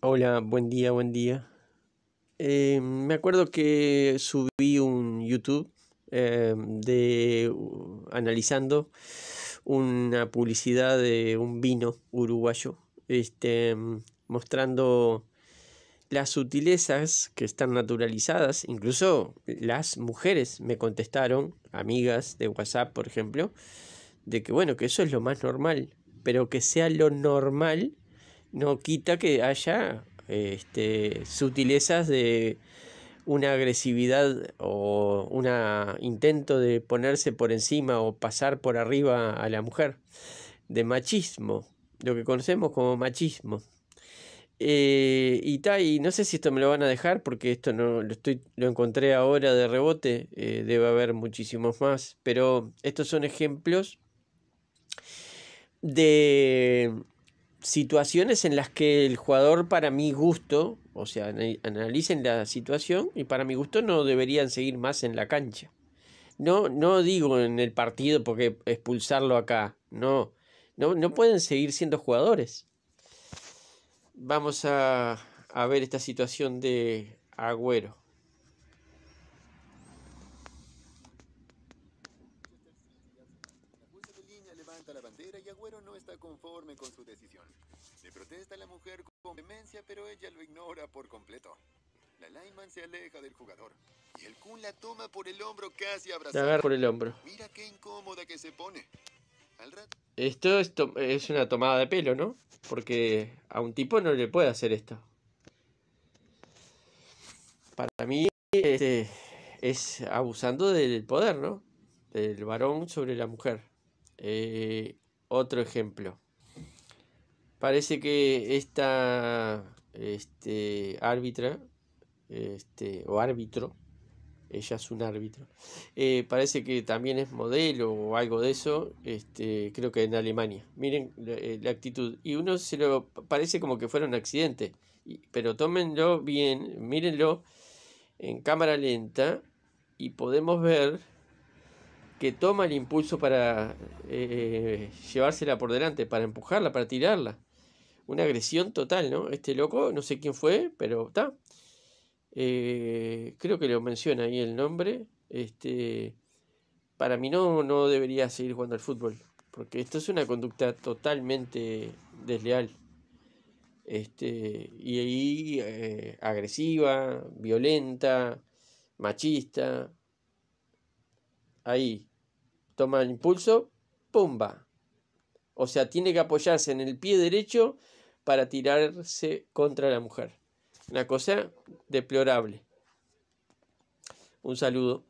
Hola, buen día, buen día. Eh, me acuerdo que subí un YouTube eh, de analizando una publicidad de un vino uruguayo, este, mostrando las sutilezas que están naturalizadas. Incluso las mujeres me contestaron, amigas de WhatsApp, por ejemplo, de que bueno, que eso es lo más normal, pero que sea lo normal no quita que haya este, sutilezas de una agresividad o un intento de ponerse por encima o pasar por arriba a la mujer, de machismo, lo que conocemos como machismo. Eh, y, y no sé si esto me lo van a dejar porque esto no lo, estoy, lo encontré ahora de rebote, eh, debe haber muchísimos más, pero estos son ejemplos de situaciones en las que el jugador para mi gusto, o sea, analicen la situación y para mi gusto no deberían seguir más en la cancha. No, no digo en el partido porque expulsarlo acá, no, no, no pueden seguir siendo jugadores. Vamos a ver esta situación de Agüero. la bandera y Agüero no está conforme con su decisión. Le protesta la mujer con vehemencia, pero ella lo ignora por completo. La Lyman se aleja del jugador y el Kun la toma por el hombro casi abrazada. por el hombro. Mira qué incómoda que se pone. Esto es, una tomada de pelo, ¿no? Porque a un tipo no le puede hacer esto. Para mí este, es abusando del poder, ¿no? Del varón sobre la mujer. Eh, otro ejemplo. Parece que esta este, árbitra, este, o árbitro, ella es un árbitro, eh, parece que también es modelo o algo de eso, este, creo que en Alemania. Miren la, eh, actitud. Y uno se lo parece como que fuera un accidente, pero tómenlo bien, mírenlo en cámara lenta y podemos ver que toma el impulso para eh, llevársela por delante, para empujarla, para tirarla. Una agresión total, ¿no? Este loco, no sé quién fue, pero está. Eh, creo que lo menciona ahí el nombre. Este, para mí no, no debería seguir jugando al fútbol, porque esto es una conducta totalmente desleal. Este, y ahí eh, agresiva, violenta, machista, ahí toma el impulso, ¡pumba! O sea, tiene que apoyarse en el pie derecho para tirarse contra la mujer. Una cosa deplorable. Un saludo.